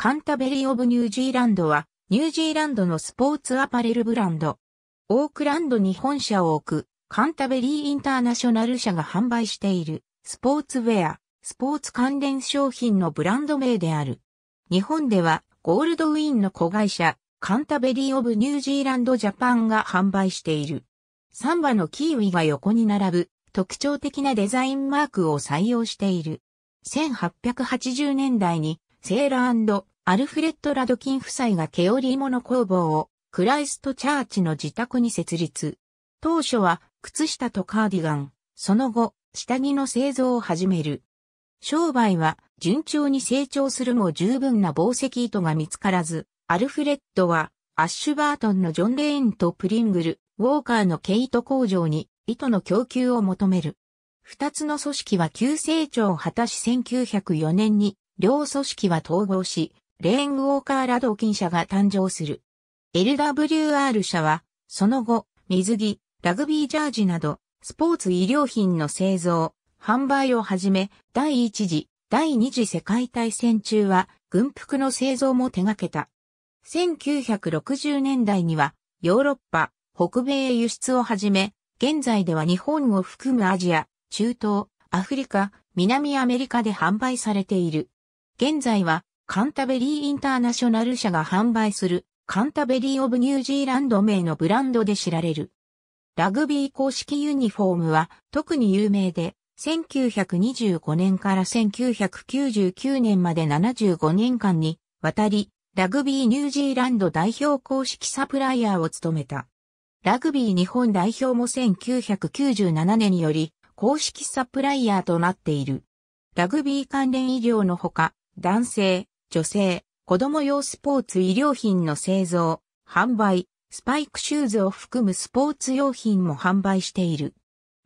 カンタベリー・オブ・ニュージーランドは、ニュージーランドのスポーツアパレルブランド。オークランドに本社を置く、カンタベリー・インターナショナル社が販売している、スポーツウェア、スポーツ関連商品のブランド名である。日本では、ゴールドウィンの子会社、カンタベリー・オブ・ニュージーランド・ジャパンが販売している。3羽のキーウィが横に並ぶ特徴的なデザインマークを採用している。1880年代にセーラーアルフレッド・ラドキン夫妻が毛織物工房をクライストチャーチの自宅に設立。当初は靴下とカーディガン、その後下着の製造を始める。商売は順調に成長するも十分な宝石糸が見つからず、アルフレッドはアッシュバートンのジョン・レーンとプリングル、ウォーカーの毛糸工場に糸の供給を求める。二つの組織は急成長を果たし1904年に両組織は統合し、レーンウォーカーラドキン社が誕生する。LWR 社は、その後、水着、ラグビージャージなど、スポーツ医療品の製造、販売をはじめ、第一次、第二次世界大戦中は、軍服の製造も手掛けた。1960年代には、ヨーロッパ、北米へ輸出をはじめ、現在では日本を含むアジア、中東、アフリカ、南アメリカで販売されている。現在はカンタベリーインターナショナル社が販売するカンタベリーオブニュージーランド名のブランドで知られる。ラグビー公式ユニフォームは特に有名で、1925年から1999年まで75年間にわたり、ラグビーニュージーランド代表公式サプライヤーを務めた。ラグビー日本代表も1997年により公式サプライヤーとなっている。ラグビー関連医療のほか、男性、女性、子供用スポーツ医療品の製造、販売、スパイクシューズを含むスポーツ用品も販売している。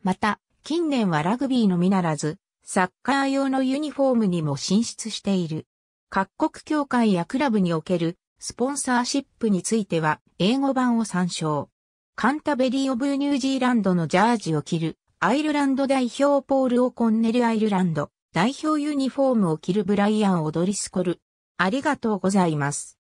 また、近年はラグビーのみならず、サッカー用のユニフォームにも進出している。各国協会やクラブにおけるスポンサーシップについては英語版を参照。カンタベリー・オブ・ニュージーランドのジャージを着るアイルランド代表ポール・オコンネル・アイルランド代表ユニフォームを着るブライアン・オドリスコルありがとうございます。